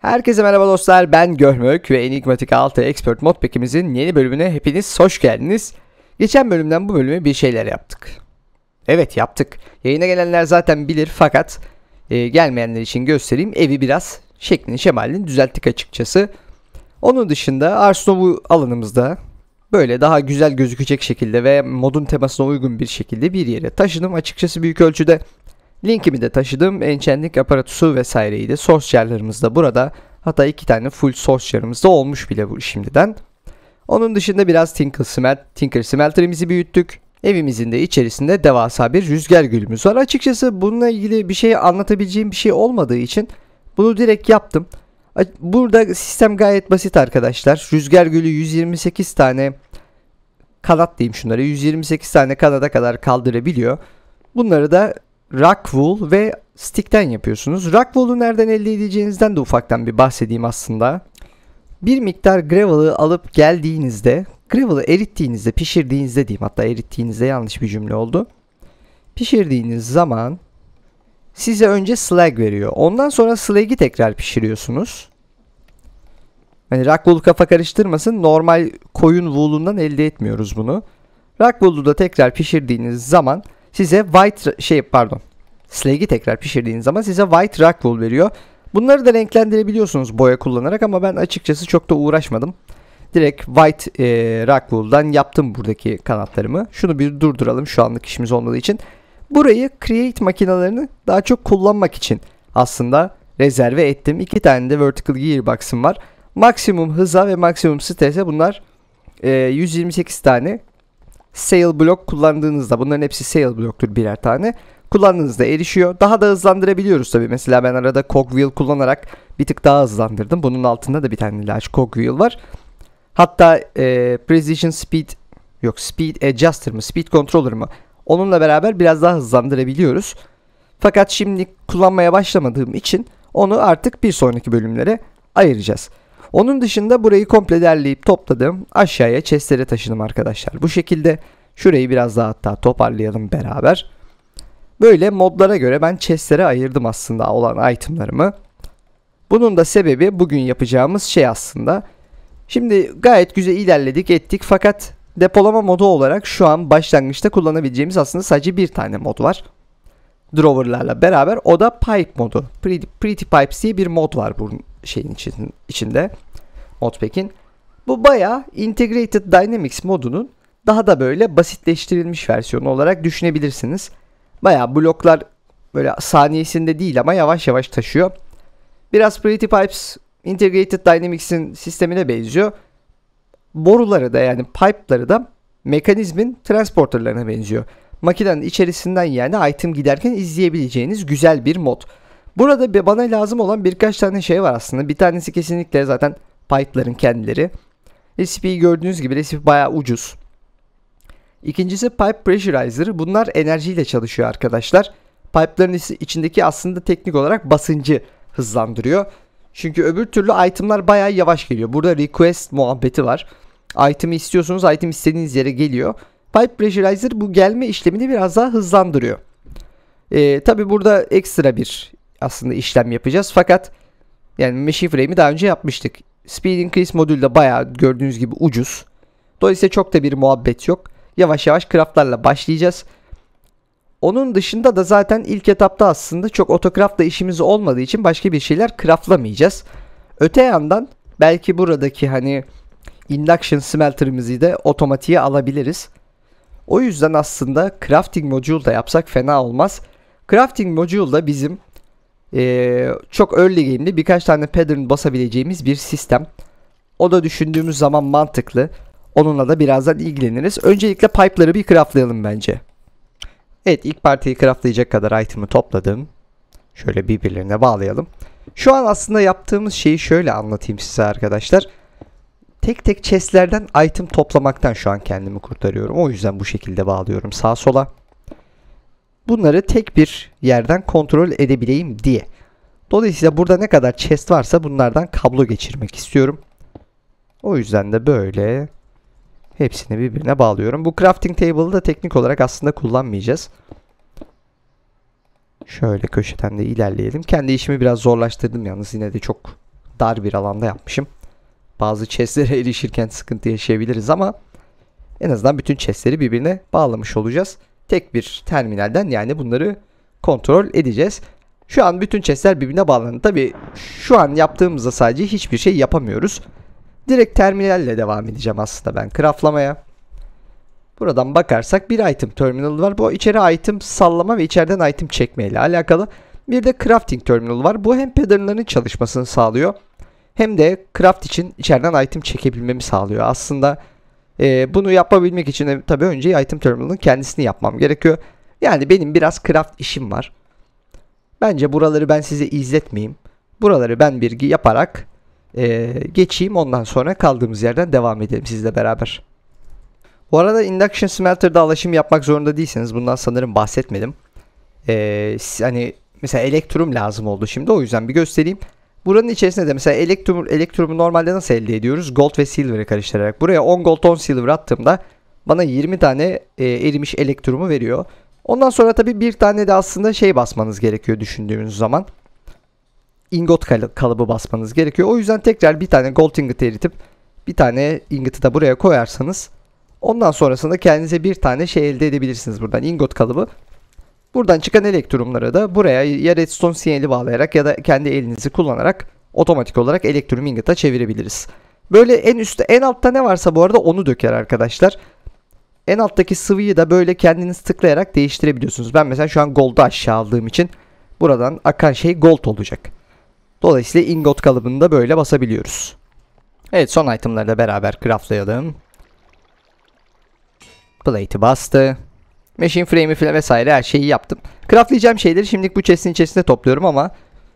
Herkese merhaba dostlar ben Görmök ve Enigmatik 6 Expert Modpack'imizin yeni bölümüne hepiniz hoş geldiniz. Geçen bölümden bu bölüme bir şeyler yaptık. Evet yaptık. Yayına gelenler zaten bilir fakat e, gelmeyenler için göstereyim. Evi biraz şeklini şemalini düzelttik açıkçası. Onun dışında Ars Nova alanımızda böyle daha güzel gözükecek şekilde ve modun temasına uygun bir şekilde bir yere taşındım. Açıkçası büyük ölçüde Linkimi de taşıdığım enchantlik aparatusu vesaireyi de source da burada. Hatta iki tane full source da olmuş bile bu şimdiden. Onun dışında biraz Tinker, Smelt Tinker Smelter'imizi büyüttük. Evimizin de içerisinde devasa bir rüzgar gülümüz var. Açıkçası bununla ilgili bir şey anlatabileceğim bir şey olmadığı için bunu direkt yaptım. Burada sistem gayet basit arkadaşlar. Rüzgar gülü 128 tane kanat diyeyim şunları. 128 tane kanada kadar kaldırabiliyor. Bunları da rock ve stick'ten yapıyorsunuz. Rock nereden elde edeceğinizden de ufaktan bir bahsedeyim aslında. Bir miktar gravel'ı alıp geldiğinizde, gravel'ı erittiğinizde, pişirdiğinizde diyeyim hatta erittiğinizde yanlış bir cümle oldu. Pişirdiğiniz zaman size önce slag veriyor. Ondan sonra slag'i tekrar pişiriyorsunuz. Hani rock kafa karıştırmasın. Normal koyun wool'undan elde etmiyoruz bunu. Rock da tekrar pişirdiğiniz zaman size white şey pardon slag'i tekrar pişirdiğiniz zaman size white rock wool veriyor. Bunları da renklendirebiliyorsunuz boya kullanarak ama ben açıkçası çok da uğraşmadım. Direkt white e, rock wool'dan yaptım buradaki kanatlarımı. Şunu bir durduralım şu anlık işimiz olmadığı için. Burayı create makinelerini daha çok kullanmak için aslında rezerve ettim. İki tane de vertical gearbox'ım var. Maksimum hıza ve maksimum strese bunlar e, 128 tane sale block kullandığınızda bunların hepsi sale block'tur birer tane. Kullandığınızda erişiyor. Daha da hızlandırabiliyoruz tabii. Mesela ben arada cogwheel kullanarak bir tık daha hızlandırdım. Bunun altında da bir tane large cogwheel var. Hatta e, precision speed yok speed adjuster mı speed controller mı onunla beraber biraz daha hızlandırabiliyoruz. Fakat şimdi kullanmaya başlamadığım için onu artık bir sonraki bölümlere ayıracağız. Onun dışında burayı komple derleyip topladım. Aşağıya chestlere taşıdım arkadaşlar. Bu şekilde şurayı biraz daha hatta toparlayalım beraber. Böyle modlara göre ben chestlere ayırdım aslında olan itemlarımı. Bunun da sebebi bugün yapacağımız şey aslında. Şimdi gayet güzel ilerledik ettik fakat depolama modu olarak şu an başlangıçta kullanabileceğimiz aslında sadece bir tane mod var. Drawer'larla beraber o da pipe modu. Pretty, Pretty Pipes diye bir mod var şeyin için, içinde Modpack'in. Bu baya Integrated Dynamics modunun daha da böyle basitleştirilmiş versiyonu olarak düşünebilirsiniz. Baya bloklar böyle saniyesinde değil ama yavaş yavaş taşıyor. Biraz Pretty Pipes Integrated Dynamics'in sistemine benziyor. Boruları da yani pipe'ları da mekanizmin transporterlarına benziyor. Makinenin içerisinden yani item giderken izleyebileceğiniz güzel bir mod. Burada bana lazım olan birkaç tane şey var aslında. Bir tanesi kesinlikle zaten pipe'ların kendileri. Recipe'yi gördüğünüz gibi recipe bayağı ucuz. İkincisi pipe pressurizer. Bunlar enerjiyle çalışıyor arkadaşlar. Pipe'ların içindeki aslında teknik olarak basıncı hızlandırıyor. Çünkü öbür türlü itemlar bayağı yavaş geliyor. Burada request muhabbeti var. Item'i istiyorsunuz, item istediğiniz yere geliyor. Pipe pressurizer bu gelme işlemini biraz daha hızlandırıyor. ee, Tabi burada ekstra bir aslında işlem yapacağız. Fakat yani machine frame'i daha önce yapmıştık. Speed increase modülü de bayağı gördüğünüz gibi ucuz. Dolayısıyla çok da bir muhabbet yok. Yavaş yavaş craftlarla başlayacağız. Onun dışında da zaten ilk etapta aslında çok otokraftla işimiz olmadığı için başka bir şeyler craftlamayacağız. Öte yandan belki buradaki hani induction smelter'ımızı da otomatiğe alabiliriz. O yüzden aslında crafting module da yapsak fena olmaz. Crafting module da bizim e, çok early game'de birkaç tane pattern basabileceğimiz bir sistem. O da düşündüğümüz zaman mantıklı. Onunla da birazdan ilgileniriz. Öncelikle pipe'ları bir craftlayalım bence. Evet ilk partiyi craftlayacak kadar item'ı topladım. Şöyle birbirlerine bağlayalım. Şu an aslında yaptığımız şeyi şöyle anlatayım size arkadaşlar. Tek tek chestlerden item toplamaktan şu an kendimi kurtarıyorum. O yüzden bu şekilde bağlıyorum sağa sola bunları tek bir yerden kontrol edebileyim diye. Dolayısıyla burada ne kadar chest varsa bunlardan kablo geçirmek istiyorum. O yüzden de böyle hepsini birbirine bağlıyorum. Bu crafting table'ı da teknik olarak aslında kullanmayacağız. Şöyle köşeden de ilerleyelim. Kendi işimi biraz zorlaştırdım yalnız yine de çok dar bir alanda yapmışım. Bazı chestlere erişirken sıkıntı yaşayabiliriz ama en azından bütün chestleri birbirine bağlamış olacağız tek bir terminalden yani bunları kontrol edeceğiz. Şu an bütün chestler birbirine bağlandı. Tabi şu an yaptığımızda sadece hiçbir şey yapamıyoruz. Direkt terminalle devam edeceğim aslında ben craftlamaya. Buradan bakarsak bir item terminalı var. Bu içeri item sallama ve içeriden item çekme ile alakalı. Bir de crafting terminalı var. Bu hem patternların çalışmasını sağlıyor hem de craft için içeriden item çekebilmemi sağlıyor. Aslında bu e, bunu yapabilmek için de, tabii önce item terminal'ın kendisini yapmam gerekiyor. Yani benim biraz craft işim var. Bence buraları ben size izletmeyeyim. Buraları ben bilgi yaparak e, geçeyim. Ondan sonra kaldığımız yerden devam edelim sizle beraber. Bu arada Induction Smelter'da alaşım yapmak zorunda değilsiniz. Bundan sanırım bahsetmedim. Ee, hani mesela elektrum lazım oldu şimdi. O yüzden bir göstereyim. Buranın içerisinde de mesela elektrum, elektrumu normalde nasıl elde ediyoruz? Gold ve silver'ı karıştırarak. Buraya 10 gold 10 silver attığımda bana 20 tane e, erimiş elektrumu veriyor. Ondan sonra tabii bir tane de aslında şey basmanız gerekiyor düşündüğünüz zaman. Ingot kal kalıbı basmanız gerekiyor. O yüzden tekrar bir tane gold ingot eritip bir tane ingot'ı da buraya koyarsanız ondan sonrasında kendinize bir tane şey elde edebilirsiniz buradan ingot kalıbı. Buradan çıkan elektronlara da buraya ya redstone sinyali bağlayarak ya da kendi elinizi kullanarak otomatik olarak elektron ingotta çevirebiliriz. Böyle en üstte en altta ne varsa bu arada onu döker arkadaşlar. En alttaki sıvıyı da böyle kendiniz tıklayarak değiştirebiliyorsunuz. Ben mesela şu an gold'u aşağı aldığım için buradan akan şey gold olacak. Dolayısıyla ingot kalıbını da böyle basabiliyoruz. Evet son itemları da beraber craftlayalım. Plate'i bastı. Machine frame'i falan vesaire her şeyi yaptım. Craftlayacağım şeyleri şimdilik bu chest'in içerisinde topluyorum ama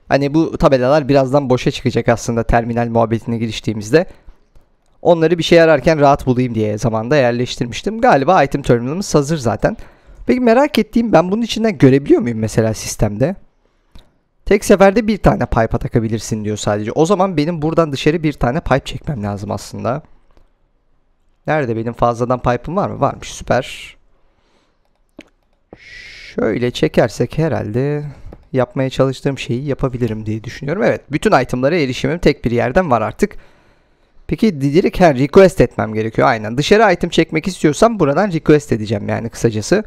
hani bu tabelalar birazdan boşa çıkacak aslında terminal muhabbetine giriştiğimizde. Onları bir şey ararken rahat bulayım diye zamanda yerleştirmiştim. Galiba item terminalımız hazır zaten. Peki merak ettiğim ben bunun içinden görebiliyor muyum mesela sistemde? Tek seferde bir tane pipe atakabilirsin diyor sadece. O zaman benim buradan dışarı bir tane pipe çekmem lazım aslında. Nerede benim fazladan pipe'ım var mı? Varmış süper. Şöyle çekersek herhalde yapmaya çalıştığım şeyi yapabilirim diye düşünüyorum. Evet bütün itemlara erişimim tek bir yerden var artık. Peki direkt her request etmem gerekiyor aynen. Dışarı item çekmek istiyorsam buradan request edeceğim yani kısacası.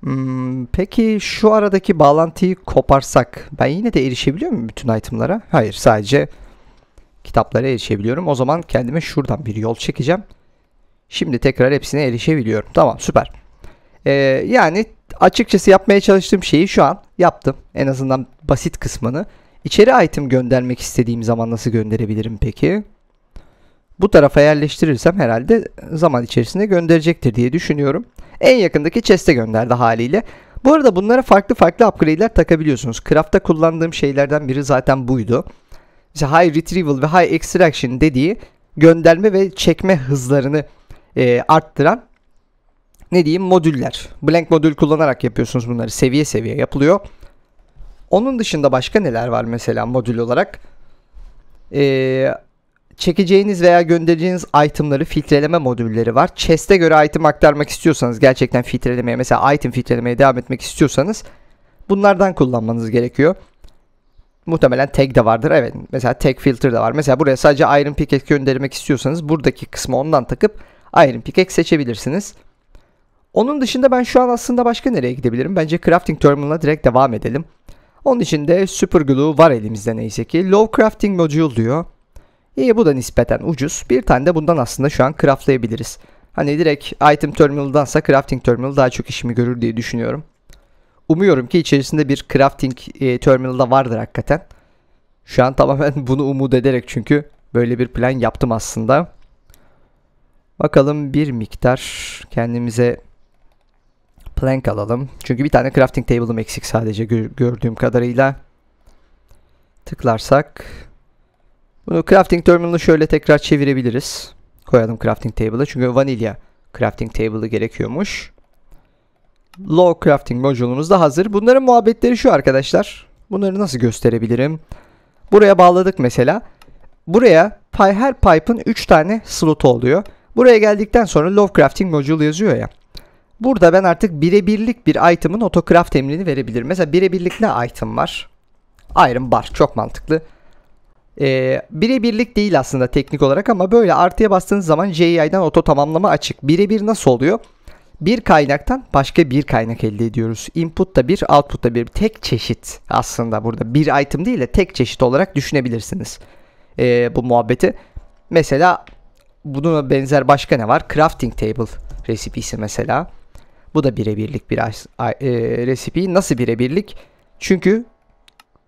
Hmm, peki şu aradaki bağlantıyı koparsak ben yine de erişebiliyor muyum bütün itemlara? Hayır sadece kitaplara erişebiliyorum. O zaman kendime şuradan bir yol çekeceğim. Şimdi tekrar hepsine erişebiliyorum. Tamam süper. E, yani açıkçası yapmaya çalıştığım şeyi şu an yaptım. En azından basit kısmını. İçeri item göndermek istediğim zaman nasıl gönderebilirim peki? Bu tarafa yerleştirirsem herhalde zaman içerisinde gönderecektir diye düşünüyorum. En yakındaki chest'e gönderdi haliyle. Bu arada bunlara farklı farklı upgrade'ler takabiliyorsunuz. Craft'ta kullandığım şeylerden biri zaten buydu. İşte high retrieval ve high extraction dediği gönderme ve çekme hızlarını e, arttıran ne diyeyim modüller. Blank modül kullanarak yapıyorsunuz bunları. Seviye seviye yapılıyor. Onun dışında başka neler var mesela modül olarak? Ee, çekeceğiniz veya göndereceğiniz itemları filtreleme modülleri var. Chest'e göre item aktarmak istiyorsanız gerçekten filtrelemeye mesela item filtrelemeye devam etmek istiyorsanız bunlardan kullanmanız gerekiyor. Muhtemelen tag de vardır. Evet mesela tag filter de var. Mesela buraya sadece iron pickaxe göndermek istiyorsanız buradaki kısmı ondan takıp iron pickaxe seçebilirsiniz. Onun dışında ben şu an aslında başka nereye gidebilirim? Bence crafting terminal'a direkt devam edelim. Onun için de super glue var elimizde neyse ki. Low crafting module diyor. İyi bu da nispeten ucuz. Bir tane de bundan aslında şu an craftlayabiliriz. Hani direkt item terminal'dansa crafting terminal daha çok işimi görür diye düşünüyorum. Umuyorum ki içerisinde bir crafting e, terminal da vardır hakikaten. Şu an tamamen bunu umut ederek çünkü böyle bir plan yaptım aslında. Bakalım bir miktar kendimize plank alalım. Çünkü bir tane crafting table'ım eksik sadece gördüğüm kadarıyla. Tıklarsak. Bunu crafting terminal'ı şöyle tekrar çevirebiliriz. Koyalım crafting table'a. Çünkü vanilya crafting table'ı gerekiyormuş. Low crafting modülümüz da hazır. Bunların muhabbetleri şu arkadaşlar. Bunları nasıl gösterebilirim? Buraya bağladık mesela. Buraya her pipe'ın 3 tane slotu oluyor. Buraya geldikten sonra Low Crafting Module yazıyor ya. Burada ben artık birebirlik bir item'ın otocraft emrini verebilirim. Mesela birebirlik ne item var? Iron bar çok mantıklı. Ee, birebirlik değil aslında teknik olarak ama böyle artıya bastığınız zaman JI'den oto tamamlama açık. Birebir nasıl oluyor? Bir kaynaktan başka bir kaynak elde ediyoruz. Input da bir, output da bir. Tek çeşit aslında burada. Bir item değil de tek çeşit olarak düşünebilirsiniz. Ee, bu muhabbeti. Mesela bunun benzer başka ne var? Crafting table recipesi mesela. Bu da birebirlik bir e, resipi. Nasıl birebirlik? Çünkü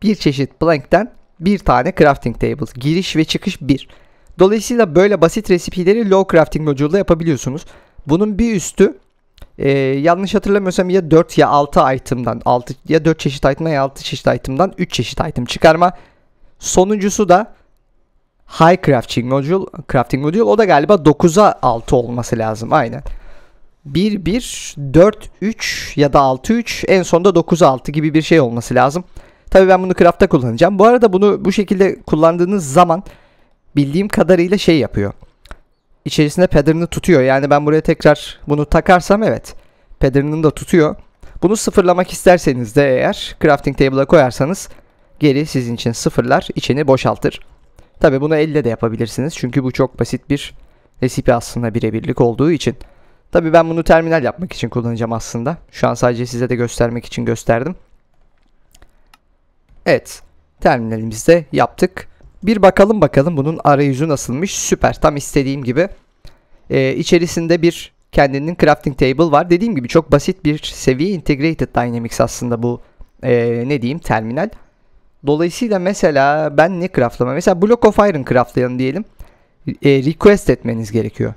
bir çeşit blank'ten bir tane crafting table. Giriş ve çıkış bir. Dolayısıyla böyle basit resipileri low crafting modülde yapabiliyorsunuz. Bunun bir üstü e, yanlış hatırlamıyorsam ya 4 ya 6 item'dan 6 ya 4 çeşit item'dan ya 6 çeşit item'dan 3 çeşit item çıkarma. Sonuncusu da High Crafting Module, Crafting Module o da galiba 9'a 6 olması lazım aynen. 1-1, 4-3 ya da 6-3 en sonda 9-6 gibi bir şey olması lazım. Tabii ben bunu craft'ta kullanacağım. Bu arada bunu bu şekilde kullandığınız zaman bildiğim kadarıyla şey yapıyor. İçerisinde pattern'ı tutuyor. Yani ben buraya tekrar bunu takarsam evet pattern'ını da tutuyor. Bunu sıfırlamak isterseniz de eğer crafting table'a koyarsanız geri sizin için sıfırlar içini boşaltır. Tabi bunu elle de yapabilirsiniz çünkü bu çok basit bir resipi aslında birebirlik olduğu için. Tabi ben bunu terminal yapmak için kullanacağım aslında. Şu an sadece size de göstermek için gösterdim. Evet. Terminalimizde yaptık. Bir bakalım bakalım bunun arayüzü nasılmış. Süper. Tam istediğim gibi. Ee, içerisinde bir kendinin crafting table var. Dediğim gibi çok basit bir seviye integrated dynamics aslında bu ee, ne diyeyim terminal. Dolayısıyla mesela ben ne craftlama? Mesela Block of Iron craftlayalım diyelim. E, request etmeniz gerekiyor.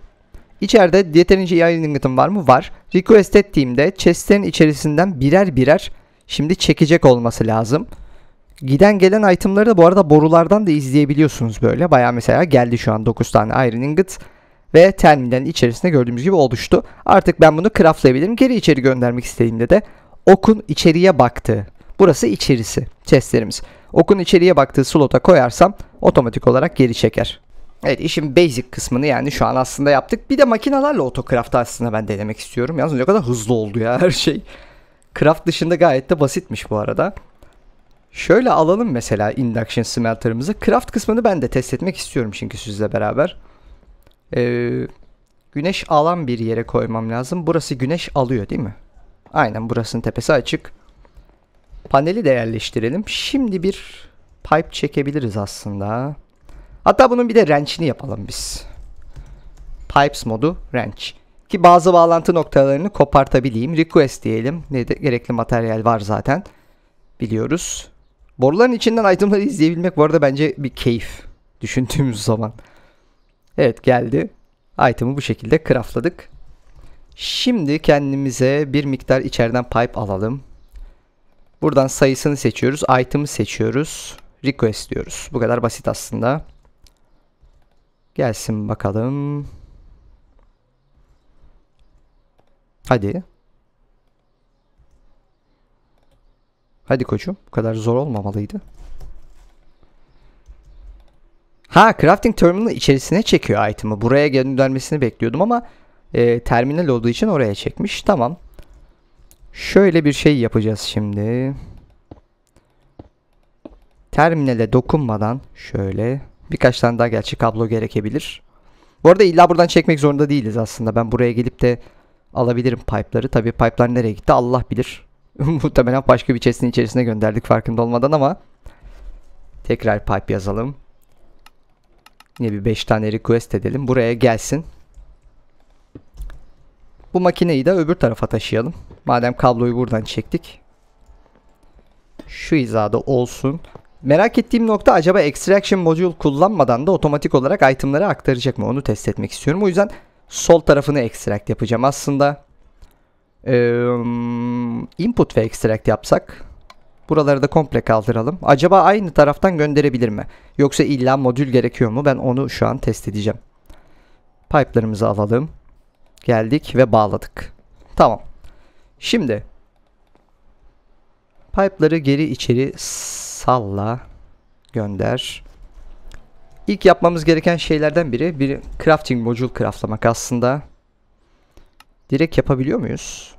İçeride yeterince yay lingotum var mı? Var. Request ettiğimde chestlerin içerisinden birer birer şimdi çekecek olması lazım. Giden gelen itemları da bu arada borulardan da izleyebiliyorsunuz böyle. Baya mesela geldi şu an 9 tane Iron Ingot ve terminalin içerisinde gördüğümüz gibi oluştu. Artık ben bunu craftlayabilirim. Geri içeri göndermek istediğimde de okun içeriye baktığı. Burası içerisi chestlerimiz. Okun içeriye baktığı slota koyarsam otomatik olarak geri çeker. Evet işin basic kısmını yani şu an aslında yaptık. Bir de makinalarla otokraftı aslında ben denemek istiyorum. Yalnız ne kadar hızlı oldu ya her şey. Craft dışında gayet de basitmiş bu arada. Şöyle alalım mesela induction smelter'ımızı. Craft kısmını ben de test etmek istiyorum çünkü sizle beraber. Ee, güneş alan bir yere koymam lazım. Burası güneş alıyor değil mi? Aynen burasının tepesi açık. Paneli de yerleştirelim. Şimdi bir pipe çekebiliriz aslında. Aslında. Hatta bunun bir de wrench'ini yapalım biz. Pipes modu wrench. Ki bazı bağlantı noktalarını kopartabileyim. Request diyelim. Ne de gerekli materyal var zaten. Biliyoruz. Boruların içinden itemları izleyebilmek bu arada bence bir keyif. Düşündüğümüz zaman. Evet geldi. Item'ı bu şekilde craftladık. Şimdi kendimize bir miktar içeriden pipe alalım. Buradan sayısını seçiyoruz. Item'ı seçiyoruz. Request diyoruz. Bu kadar basit aslında. Gelsin bakalım. Hadi. Hadi koçum. Bu kadar zor olmamalıydı. Ha crafting terminal içerisine çekiyor item'ı. Buraya göndermesini bekliyordum ama e, terminal olduğu için oraya çekmiş. Tamam. Şöyle bir şey yapacağız şimdi. Terminale dokunmadan şöyle... Birkaç tane daha gerçi kablo gerekebilir. Bu arada illa buradan çekmek zorunda değiliz aslında. Ben buraya gelip de alabilirim pipe'ları. Tabii pipe'lar nereye gitti Allah bilir. Muhtemelen başka bir chest'in içerisine gönderdik farkında olmadan ama tekrar pipe yazalım. Yine bir 5 tane request edelim. Buraya gelsin. Bu makineyi de öbür tarafa taşıyalım. Madem kabloyu buradan çektik. Şu hizada olsun. Merak ettiğim nokta acaba Extraction Module kullanmadan da otomatik olarak itemları aktaracak mı? Onu test etmek istiyorum. O yüzden sol tarafını extract yapacağım aslında. input ve extract yapsak. Buraları da komple kaldıralım. Acaba aynı taraftan gönderebilir mi? Yoksa illa modül gerekiyor mu? Ben onu şu an test edeceğim. Pipe'larımızı alalım. Geldik ve bağladık. Tamam. Şimdi pipe'ları geri içeri salla gönder. İlk yapmamız gereken şeylerden biri bir crafting module craftlamak aslında. Direkt yapabiliyor muyuz?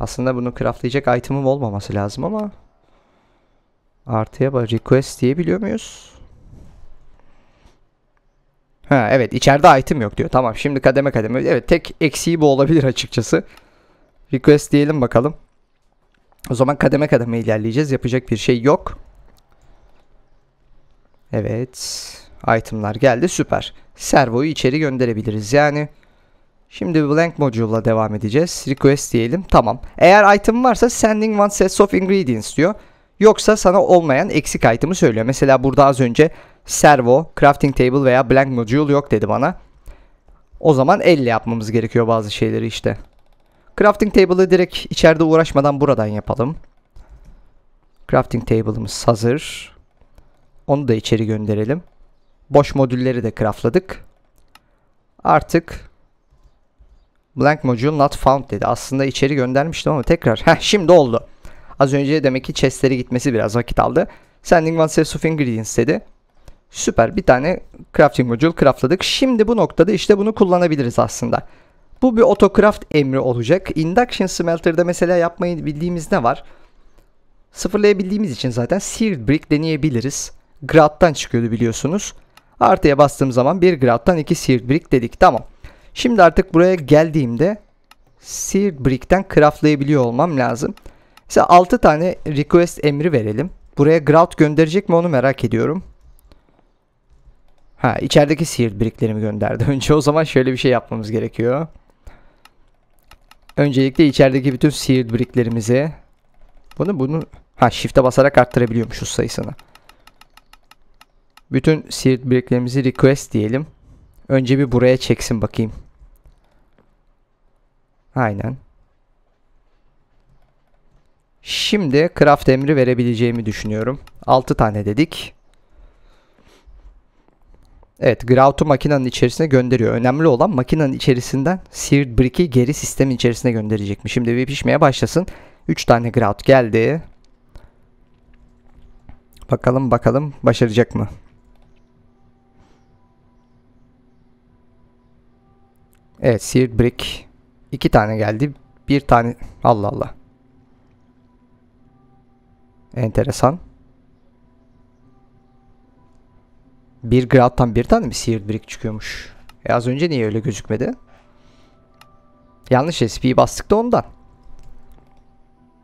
Aslında bunu craftlayacak item'ım olmaması lazım ama artıya bak request diyebiliyor muyuz? Ha evet içeride item yok diyor. Tamam şimdi kademe kademe. Evet tek eksiği bu olabilir açıkçası. Request diyelim bakalım. O zaman kademe kademe ilerleyeceğiz. Yapacak bir şey yok. Evet. Itemlar geldi. Süper. Servoyu içeri gönderebiliriz yani. Şimdi blank ile devam edeceğiz. Request diyelim. Tamam. Eğer item varsa sending one set of ingredients diyor. Yoksa sana olmayan eksik item'ı söylüyor. Mesela burada az önce servo, crafting table veya blank module yok dedi bana. O zaman elle yapmamız gerekiyor bazı şeyleri işte. Crafting table'ı direkt içeride uğraşmadan buradan yapalım. Crafting table'ımız hazır. Onu da içeri gönderelim. Boş modülleri de craftladık. Artık blank module not found dedi. Aslında içeri göndermiştim ama tekrar. Heh şimdi oldu. Az önce demek ki chestlere gitmesi biraz vakit aldı. Sending one set of ingredients dedi. Süper bir tane crafting module craftladık. Şimdi bu noktada işte bunu kullanabiliriz aslında. Bu bir autocraft emri olacak. Induction smelter'da mesela yapmayı bildiğimiz ne var? Sıfırlayabildiğimiz için zaten seared brick deneyebiliriz. Grad'dan çıkıyordu biliyorsunuz. Artıya bastığım zaman bir grad'dan iki seared brick dedik. Tamam. Şimdi artık buraya geldiğimde seared brick'ten craftlayabiliyor olmam lazım. Mesela 6 tane request emri verelim. Buraya grout gönderecek mi onu merak ediyorum. Ha içerideki seared bricklerimi gönderdi. Önce o zaman şöyle bir şey yapmamız gerekiyor. Öncelikle içerideki bütün sealed bricklerimizi bunu bunu ha shift'e basarak arttırabiliyormuşuz sayısını. Bütün sealed bricklerimizi request diyelim. Önce bir buraya çeksin bakayım. Aynen. Şimdi craft emri verebileceğimi düşünüyorum. 6 tane dedik. Evet Grout'u makinenin içerisine gönderiyor. Önemli olan makinenin içerisinden Seared Brick'i geri sistemin içerisine gönderecek mi? Şimdi bir pişmeye başlasın. 3 tane Grout geldi. Bakalım bakalım başaracak mı? Evet Seared Brick 2 tane geldi. Bir tane Allah Allah. Enteresan. Bir Groud'dan bir tane mi Seared Brick çıkıyormuş? E az önce niye öyle gözükmedi? Yanlış SP'yi bastık da ondan.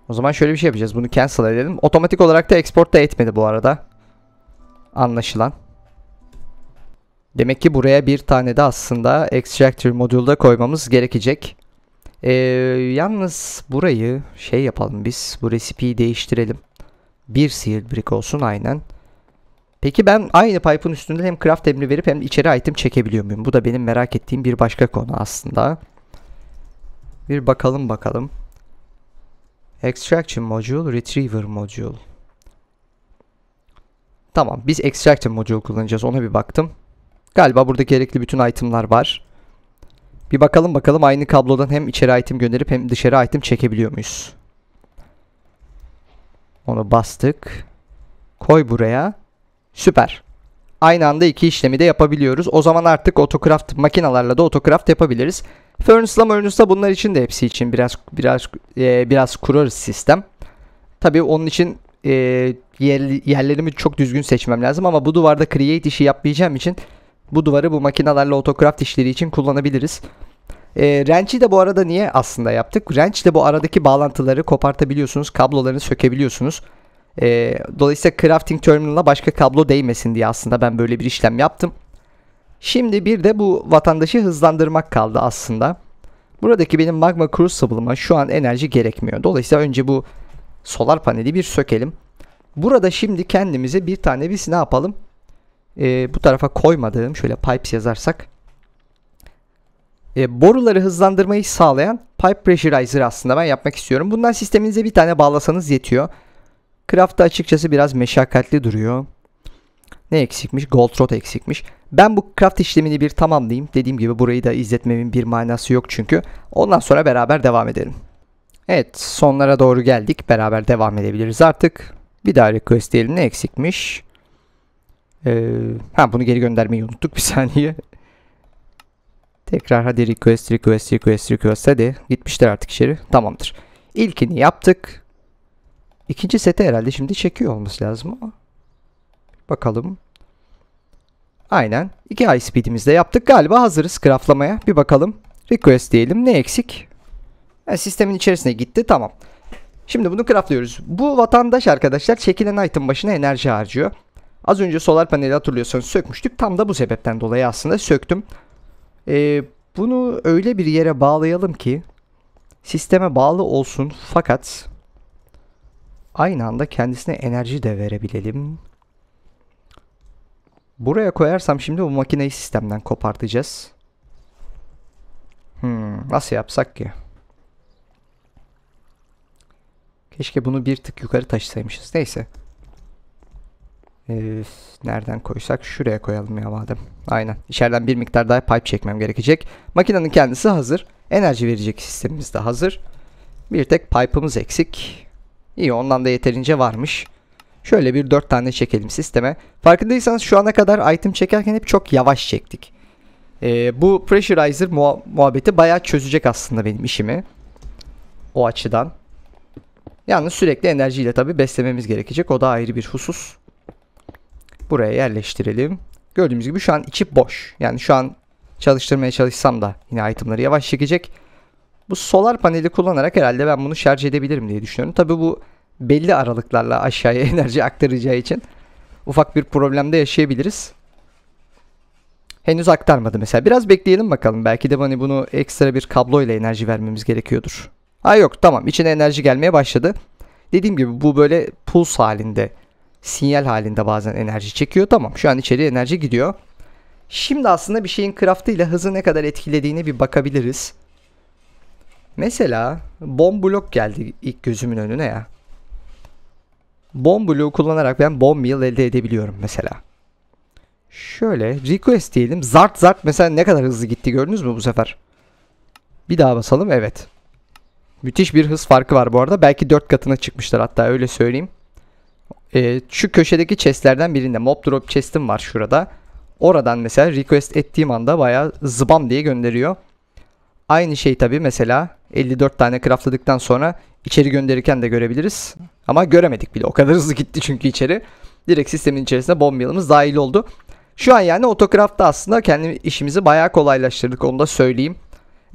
O zaman şöyle bir şey yapacağız. Bunu cancel edelim. Otomatik olarak da export da etmedi bu arada. Anlaşılan. Demek ki buraya bir tane de aslında extractor modülde koymamız gerekecek. Ee, yalnız burayı şey yapalım biz. Bu recipeyi değiştirelim. Bir sealed brick olsun aynen. Peki ben aynı pipe'ın üstünden hem craft emri verip hem içeri item çekebiliyor muyum? Bu da benim merak ettiğim bir başka konu aslında. Bir bakalım bakalım. Extraction module, retriever module. Tamam biz extraction module kullanacağız ona bir baktım. Galiba burada gerekli bütün itemlar var. Bir bakalım bakalım aynı kablodan hem içeri item gönderip hem dışarı item çekebiliyor muyuz? Onu bastık. Koy buraya. Süper. Aynı anda iki işlemi de yapabiliyoruz. O zaman artık otokraft makinalarla da otokraft yapabiliriz. Furnace'la Murnace'la bunlar için de hepsi için biraz biraz e, biraz kurarız sistem. Tabii onun için e, yer, yerlerimi çok düzgün seçmem lazım ama bu duvarda create işi yapmayacağım için bu duvarı bu makinalarla otokraft işleri için kullanabiliriz. E, wrench'i de bu arada niye aslında yaptık? Wrench ile bu aradaki bağlantıları kopartabiliyorsunuz, kablolarını sökebiliyorsunuz. E, dolayısıyla crafting terminal'a başka kablo değmesin diye aslında ben böyle bir işlem yaptım. Şimdi bir de bu vatandaşı hızlandırmak kaldı aslında. Buradaki benim magma crucible'ıma şu an enerji gerekmiyor. Dolayısıyla önce bu solar paneli bir sökelim. Burada şimdi kendimize bir tane biz ne yapalım? Ee, bu tarafa koymadığım şöyle pipes yazarsak. Ee, boruları hızlandırmayı sağlayan pipe pressurizer aslında ben yapmak istiyorum. Bundan sisteminize bir tane bağlasanız yetiyor. Craft da açıkçası biraz meşakkatli duruyor. Ne eksikmiş? Gold Rod eksikmiş. Ben bu craft işlemini bir tamamlayayım. Dediğim gibi burayı da izletmemin bir manası yok çünkü. Ondan sonra beraber devam edelim. Evet sonlara doğru geldik. Beraber devam edebiliriz artık. Bir daha request diyelim ne eksikmiş? Ee, ha bunu geri göndermeyi unuttuk bir saniye. Tekrar hadi request request request request hadi. Gitmişler artık içeri. Tamamdır. İlkini yaptık. İkinci seti herhalde şimdi çekiyor olması lazım ama. Bakalım. Aynen. İki high speed'imizde yaptık. Galiba hazırız craftlamaya. Bir bakalım. Request diyelim. Ne eksik? Yani e, sistemin içerisine gitti. Tamam. Şimdi bunu craftlıyoruz. Bu vatandaş arkadaşlar çekilen item başına enerji harcıyor. Az önce solar paneli hatırlıyorsanız sökmüştük. Tam da bu sebepten dolayı aslında söktüm. Ee, bunu öyle bir yere bağlayalım ki sisteme bağlı olsun fakat aynı anda kendisine enerji de verebilelim. Buraya koyarsam şimdi bu makineyi sistemden kopartacağız. Hmm, nasıl yapsak ki? Keşke bunu bir tık yukarı taşısaymışız. Neyse. Ee, nereden koysak şuraya koyalım ya madem. Aynen. İçeriden bir miktar daha pipe çekmem gerekecek. Makinenin kendisi hazır. Enerji verecek sistemimiz de hazır. Bir tek pipe'ımız eksik. İyi ondan da yeterince varmış. Şöyle bir 4 tane çekelim sisteme. Farkındaysanız şu ana kadar item çekerken hep çok yavaş çektik. Ee, bu pressurizer muha muhabbeti bayağı çözecek aslında benim işimi. O açıdan. Yalnız sürekli enerjiyle tabi beslememiz gerekecek. O da ayrı bir husus. Buraya yerleştirelim. Gördüğümüz gibi şu an içi boş. Yani şu an çalıştırmaya çalışsam da yine itemları yavaş çekecek. Bu solar paneli kullanarak herhalde ben bunu şarj edebilirim diye düşünüyorum. Tabi bu belli aralıklarla aşağıya enerji aktaracağı için ufak bir problemde yaşayabiliriz. Henüz aktarmadı mesela. Biraz bekleyelim bakalım. Belki de hani bunu ekstra bir kablo ile enerji vermemiz gerekiyordur. Ha yok tamam içine enerji gelmeye başladı. Dediğim gibi bu böyle puls halinde, sinyal halinde bazen enerji çekiyor. Tamam şu an içeri enerji gidiyor. Şimdi aslında bir şeyin craftıyla hızı ne kadar etkilediğine bir bakabiliriz. Mesela bomb blok geldi ilk gözümün önüne ya. Bomb bloğu kullanarak ben bomb meal elde edebiliyorum mesela. Şöyle request diyelim. Zart zart mesela ne kadar hızlı gitti gördünüz mü bu sefer? Bir daha basalım evet. Müthiş bir hız farkı var bu arada. Belki 4 katına çıkmışlar hatta öyle söyleyeyim. Ee, şu köşedeki chestlerden birinde mob drop chestim var şurada. Oradan mesela request ettiğim anda bayağı zıbam diye gönderiyor. Aynı şey tabi mesela 54 tane craftladıktan sonra içeri gönderirken de görebiliriz. Ama göremedik bile. O kadar hızlı gitti çünkü içeri. Direkt sistemin içerisinde bomb yılımız dahil oldu. Şu an yani Autocraft'ta aslında kendi işimizi bayağı kolaylaştırdık onu da söyleyeyim.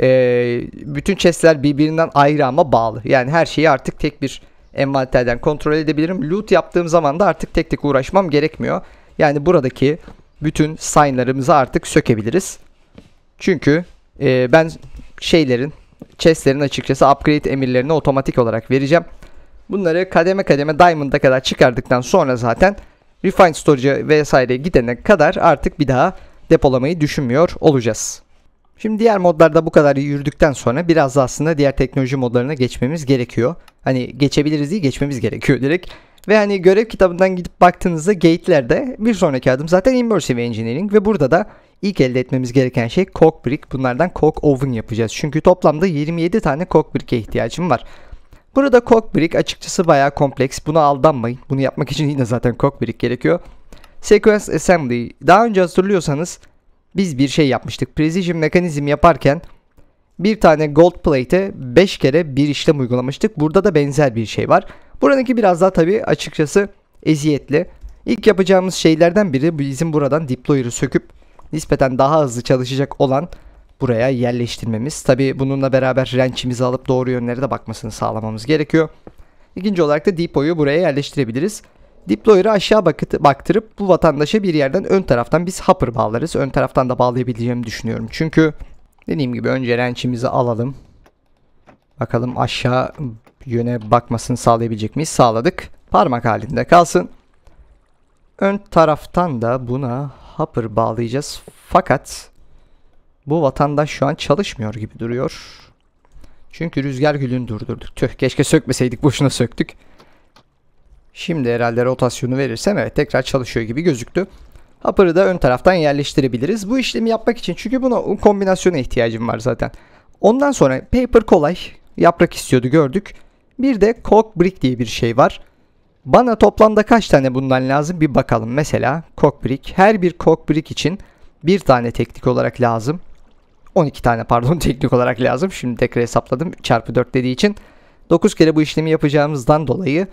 Ee, bütün chestler birbirinden ayrı ama bağlı. Yani her şeyi artık tek bir envanterden kontrol edebilirim. Loot yaptığım zaman da artık tek tek uğraşmam gerekmiyor. Yani buradaki bütün signlarımızı artık sökebiliriz. Çünkü e, ben şeylerin, chestlerin açıkçası upgrade emirlerini otomatik olarak vereceğim. Bunları kademe kademe Diamond'a kadar çıkardıktan sonra zaten refine Storage'a vesaire gidene kadar artık bir daha depolamayı düşünmüyor olacağız. Şimdi diğer modlarda bu kadar yürüdükten sonra biraz da aslında diğer teknoloji modlarına geçmemiz gerekiyor. Hani geçebiliriz diye geçmemiz gerekiyor direkt. Ve hani görev kitabından gidip baktığınızda gate'lerde bir sonraki adım zaten Immersive Engineering ve burada da İlk elde etmemiz gereken şey cork brick. Bunlardan cork oven yapacağız. Çünkü toplamda 27 tane cork brick'e ihtiyacım var. Burada cork brick açıkçası bayağı kompleks. Buna aldanmayın. Bunu yapmak için yine zaten cork brick gerekiyor. Sequence Assembly. Daha önce hatırlıyorsanız biz bir şey yapmıştık. Precision mekanizm yaparken bir tane gold plate'e 5 kere bir işlem uygulamıştık. Burada da benzer bir şey var. Buradaki biraz daha tabii açıkçası eziyetli. İlk yapacağımız şeylerden biri bizim buradan deployer'ı söküp nispeten daha hızlı çalışacak olan buraya yerleştirmemiz. Tabi bununla beraber wrench'imizi alıp doğru yönlere de bakmasını sağlamamız gerekiyor. İkinci olarak da depoyu buraya yerleştirebiliriz. Deployer'ı aşağı baktırıp bu vatandaşa bir yerden ön taraftan biz hopper bağlarız. Ön taraftan da bağlayabileceğimi düşünüyorum. Çünkü dediğim gibi önce wrench'imizi alalım. Bakalım aşağı yöne bakmasını sağlayabilecek miyiz? Sağladık. Parmak halinde kalsın. Ön taraftan da buna Hopper bağlayacağız. Fakat bu vatandaş şu an çalışmıyor gibi duruyor. Çünkü rüzgar gülünü durdurduk. Tüh keşke sökmeseydik boşuna söktük. Şimdi herhalde rotasyonu verirsem evet tekrar çalışıyor gibi gözüktü. Hopper'ı da ön taraftan yerleştirebiliriz. Bu işlemi yapmak için çünkü buna kombinasyona ihtiyacım var zaten. Ondan sonra paper kolay. Yaprak istiyordu gördük. Bir de cork brick diye bir şey var. Bana toplamda kaç tane bundan lazım bir bakalım. Mesela kokbrik. Her bir kokbrik için bir tane teknik olarak lazım. 12 tane pardon teknik olarak lazım. Şimdi tekrar hesapladım. Çarpı 4 dediği için 9 kere bu işlemi yapacağımızdan dolayı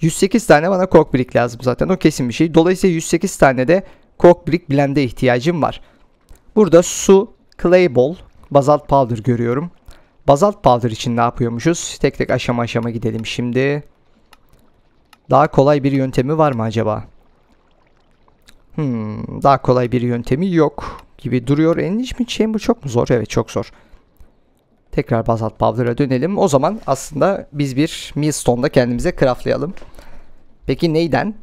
108 tane bana kokbrik lazım zaten. O kesin bir şey. Dolayısıyla 108 tane de kokbrik blende ihtiyacım var. Burada su, clay ball, basalt powder görüyorum. bazalt powder için ne yapıyormuşuz? Tek tek aşama aşama gidelim şimdi. Daha kolay bir yöntemi var mı acaba? Hmm, daha kolay bir yöntemi yok gibi duruyor. Enrichment Bu çok mu zor? Evet çok zor. Tekrar bazalt Powder'a dönelim. O zaman aslında biz bir millstone'da kendimize craftlayalım. Peki neyden?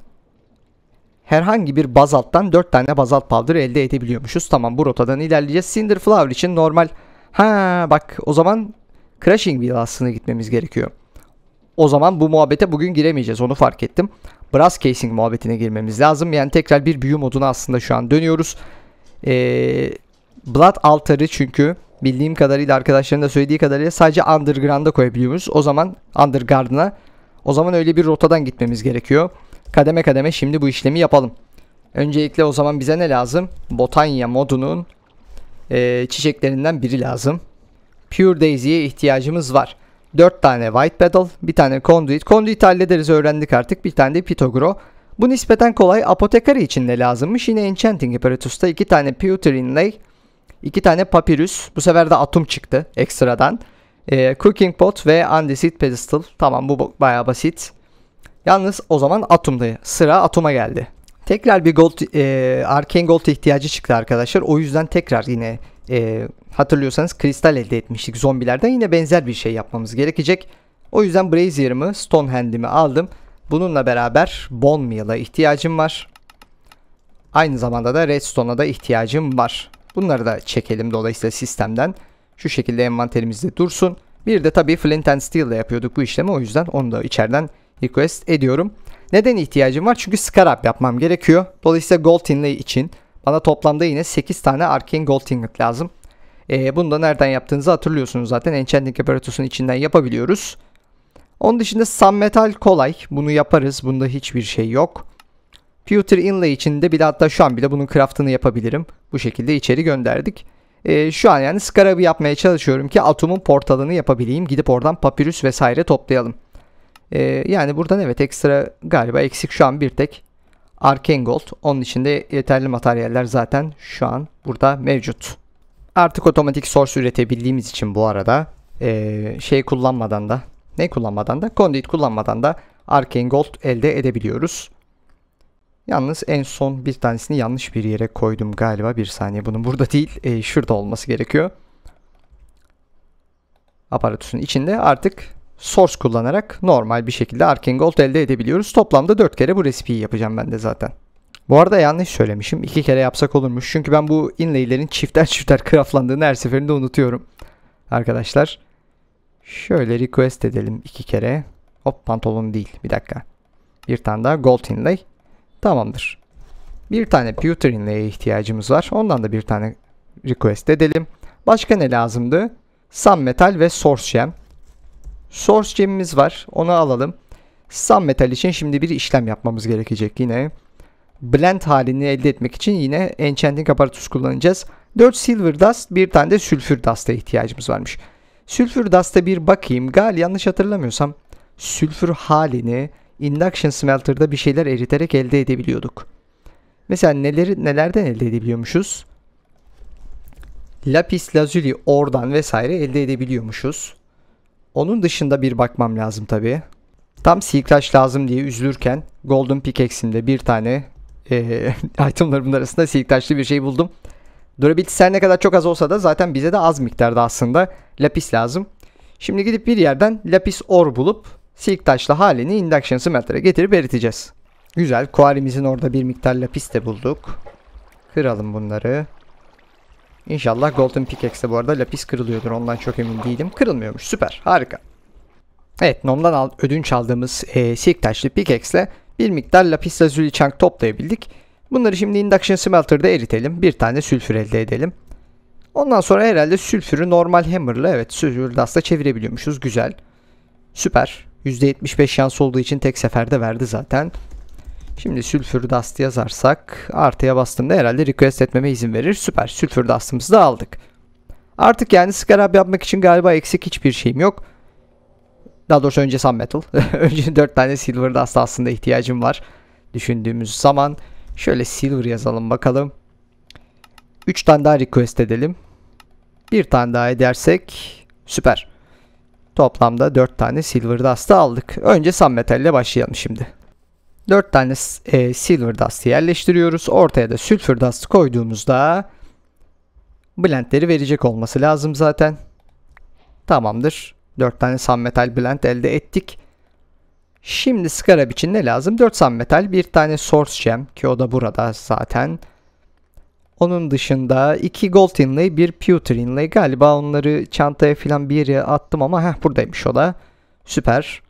Herhangi bir bazalttan 4 tane bazalt powder elde edebiliyormuşuz. Tamam bu rotadan ilerleyeceğiz. Cinder Flower için normal... Ha bak o zaman Crashing Villası'na gitmemiz gerekiyor. O zaman bu muhabbete bugün giremeyeceğiz onu fark ettim. Brass casing muhabbetine girmemiz lazım. Yani tekrar bir büyü moduna aslında şu an dönüyoruz. Ee, Blood altarı çünkü bildiğim kadarıyla arkadaşların da söylediği kadarıyla sadece underground'a koyabiliyoruz. O zaman undergarden'a o zaman öyle bir rotadan gitmemiz gerekiyor. Kademe kademe şimdi bu işlemi yapalım. Öncelikle o zaman bize ne lazım? Botanya modunun e, çiçeklerinden biri lazım. Pure Daisy'ye ihtiyacımız var. 4 tane White Battle, bir tane Conduit. Conduit hallederiz öğrendik artık. Bir tane de Pitogro. Bu nispeten kolay. Apotekari için de lazımmış. Yine Enchanting Apparatus'ta 2 tane Pewter Inlay, 2 tane Papyrus. Bu sefer de Atom çıktı ekstradan. Ee, cooking Pot ve Undeceit Pedestal. Tamam bu baya basit. Yalnız o zaman Atom'da sıra Atom'a geldi. Tekrar bir gold, e, Arcane Gold ihtiyacı çıktı arkadaşlar. O yüzden tekrar yine e, hatırlıyorsanız kristal elde etmiştik zombilerden. Yine benzer bir şey yapmamız gerekecek. O yüzden Brazier'ımı, Stonehand'imi aldım. Bununla beraber Bone Meal'a ihtiyacım var. Aynı zamanda da Redstone'a da ihtiyacım var. Bunları da çekelim dolayısıyla sistemden. Şu şekilde envanterimizde dursun. Bir de tabii Flint and steel'la yapıyorduk bu işlemi. O yüzden onu da içeriden request ediyorum. Neden ihtiyacım var? Çünkü Scarab yapmam gerekiyor. Dolayısıyla Gold inlay için bana toplamda yine 8 tane Arcane Gold Ingot lazım. E, bunu da nereden yaptığınızı hatırlıyorsunuz zaten. Enchanting Apparatus'un içinden yapabiliyoruz. Onun dışında Sun Metal kolay. Bunu yaparız. Bunda hiçbir şey yok. Future Inlay içinde bir de hatta şu an bile bunun craftını yapabilirim. Bu şekilde içeri gönderdik. E, şu an yani Scarab'ı yapmaya çalışıyorum ki Atom'un portalını yapabileyim. Gidip oradan papirüs vesaire toplayalım. E, yani buradan evet ekstra galiba eksik şu an bir tek Arken Gold. Onun için de yeterli materyaller zaten şu an burada mevcut. Artık otomatik source üretebildiğimiz için bu arada ee, şey kullanmadan da ne kullanmadan da Conduit kullanmadan da Arken Gold elde edebiliyoruz. Yalnız en son bir tanesini yanlış bir yere koydum galiba. Bir saniye bunun burada değil e, şurada olması gerekiyor. Aparatusun içinde artık source kullanarak normal bir şekilde Arken Gold elde edebiliyoruz. Toplamda 4 kere bu resipiyi yapacağım ben de zaten. Bu arada yanlış söylemişim. 2 kere yapsak olurmuş. Çünkü ben bu inlaylerin çifter çifter craftlandığını her seferinde unutuyorum. Arkadaşlar şöyle request edelim 2 kere. Hop pantolon değil. Bir dakika. Bir tane daha gold inlay. Tamamdır. Bir tane pewter inlay'e ihtiyacımız var. Ondan da bir tane request edelim. Başka ne lazımdı? Sun metal ve source gem. Source gemimiz var. Onu alalım. Sam metal için şimdi bir işlem yapmamız gerekecek yine. Blend halini elde etmek için yine enchanting aparatus kullanacağız. 4 silver dust, bir tane de sülfür dust'a ihtiyacımız varmış. Sülfür dust'a bir bakayım. Gal yanlış hatırlamıyorsam sülfür halini induction smelter'da bir şeyler eriterek elde edebiliyorduk. Mesela neleri nelerden elde edebiliyormuşuz? Lapis lazuli oradan vesaire elde edebiliyormuşuz. Onun dışında bir bakmam lazım tabii. Tam Seacrash lazım diye üzülürken Golden Pickaxe'imde bir tane e, itemlarımın arasında Seacrash'lı bir şey buldum. Durability her ne kadar çok az olsa da zaten bize de az miktarda aslında lapis lazım. Şimdi gidip bir yerden lapis or bulup silk taşla halini induction smelter'e getirip eriteceğiz. Güzel. Kuarimizin orada bir miktar lapis de bulduk. Kıralım bunları. İnşallah Golden Pickaxe'de bu arada lapis kırılıyordur. Ondan çok emin değilim. Kırılmıyormuş. Süper. Harika. Evet Nom'dan al, ödünç aldığımız e, Silk Taşlı Pickaxe'le bir miktar Lapis Lazuli Chunk toplayabildik. Bunları şimdi Induction Smelter'da eritelim. Bir tane sülfür elde edelim. Ondan sonra herhalde sülfürü normal hammer'la evet sülfür dasta çevirebiliyormuşuz. Güzel. Süper. %75 şans olduğu için tek seferde verdi zaten. Şimdi sülfür dust yazarsak artıya bastığımda herhalde request etmeme izin verir. Süper sülfür dust'ımızı da aldık. Artık yani scarab yapmak için galiba eksik hiçbir şeyim yok. Daha doğrusu önce sun metal. önce 4 tane silver dust aslında ihtiyacım var. Düşündüğümüz zaman şöyle silver yazalım bakalım. 3 tane daha request edelim. Bir tane daha edersek süper. Toplamda 4 tane silver dust'ı aldık. Önce sun metal ile başlayalım şimdi. 4 tane e, silver dust yerleştiriyoruz. Ortaya da sülfür dust koyduğumuzda blendleri verecek olması lazım zaten. Tamamdır. 4 tane sam metal blend elde ettik. Şimdi scarab için ne lazım? 4 sam metal, bir tane source gem ki o da burada zaten. Onun dışında 2 gold inlay, bir pewter inlay. Galiba onları çantaya falan bir yere attım ama heh buradaymış o da. Süper.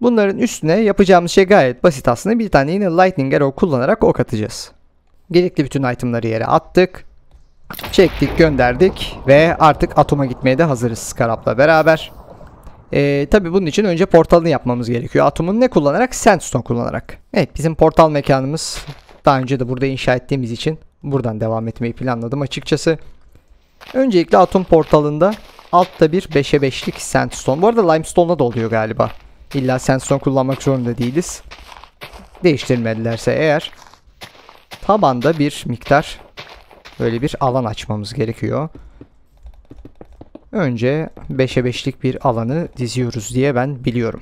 Bunların üstüne yapacağımız şey gayet basit aslında. Bir tane yine Lightning Arrow kullanarak ok atacağız. Gerekli bütün itemları yere attık. Çektik, gönderdik ve artık atoma gitmeye de hazırız Scarab'la beraber. Ee, tabii bunun için önce portalını yapmamız gerekiyor. Atomun ne kullanarak? Sandstone kullanarak. Evet bizim portal mekanımız daha önce de burada inşa ettiğimiz için buradan devam etmeyi planladım açıkçası. Öncelikle atom portalında altta bir 5'e 5'lik sandstone. Bu arada limestone'la da oluyor galiba. İlla sandstone kullanmak zorunda değiliz. Değiştirmedilerse eğer tabanda bir miktar böyle bir alan açmamız gerekiyor. Önce 5'e 5'lik bir alanı diziyoruz diye ben biliyorum.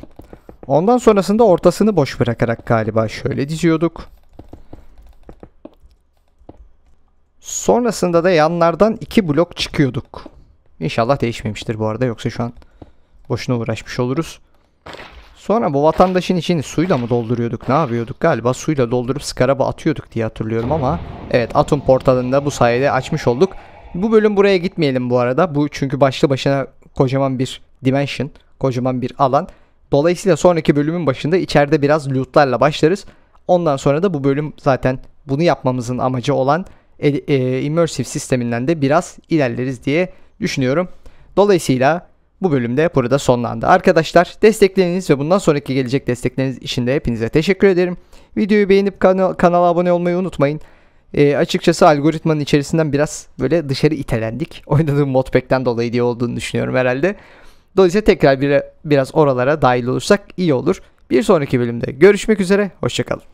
Ondan sonrasında ortasını boş bırakarak galiba şöyle diziyorduk. Sonrasında da yanlardan iki blok çıkıyorduk. İnşallah değişmemiştir bu arada yoksa şu an boşuna uğraşmış oluruz. Sonra bu vatandaşın içini suyla mı dolduruyorduk ne yapıyorduk galiba suyla doldurup skaraba atıyorduk diye hatırlıyorum ama evet atom portalında bu sayede açmış olduk. Bu bölüm buraya gitmeyelim bu arada bu çünkü başlı başına kocaman bir dimension kocaman bir alan. Dolayısıyla sonraki bölümün başında içeride biraz lootlarla başlarız. Ondan sonra da bu bölüm zaten bunu yapmamızın amacı olan e, e, immersive sisteminden de biraz ilerleriz diye düşünüyorum. Dolayısıyla bu bölümde burada sonlandı. Arkadaşlar destekleriniz ve bundan sonraki gelecek destekleriniz için de hepinize teşekkür ederim. Videoyu beğenip kanal, kanala abone olmayı unutmayın. E, açıkçası algoritmanın içerisinden biraz böyle dışarı itelendik. Oynadığım modpack'ten dolayı diye olduğunu düşünüyorum herhalde. Dolayısıyla tekrar bir, biraz oralara dahil olursak iyi olur. Bir sonraki bölümde görüşmek üzere. Hoşçakalın.